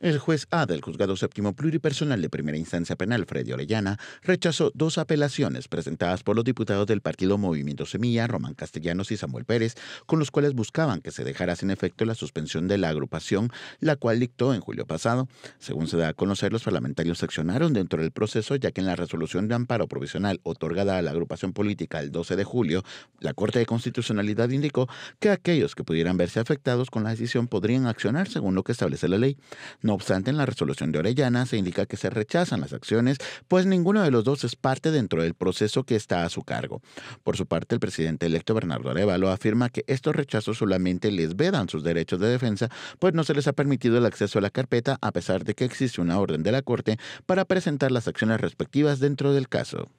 El juez A del Juzgado Séptimo Pluripersonal de Primera Instancia Penal, Freddy Orellana, rechazó dos apelaciones presentadas por los diputados del partido Movimiento Semilla, Román Castellanos y Samuel Pérez, con los cuales buscaban que se dejara sin efecto la suspensión de la agrupación, la cual dictó en julio pasado. Según se da a conocer, los parlamentarios accionaron dentro del proceso, ya que en la resolución de amparo provisional otorgada a la agrupación política el 12 de julio, la Corte de Constitucionalidad indicó que aquellos que pudieran verse afectados con la decisión podrían accionar según lo que establece la ley. No obstante, en la resolución de Orellana se indica que se rechazan las acciones, pues ninguno de los dos es parte dentro del proceso que está a su cargo. Por su parte, el presidente electo Bernardo Arevalo afirma que estos rechazos solamente les vedan sus derechos de defensa, pues no se les ha permitido el acceso a la carpeta a pesar de que existe una orden de la Corte para presentar las acciones respectivas dentro del caso.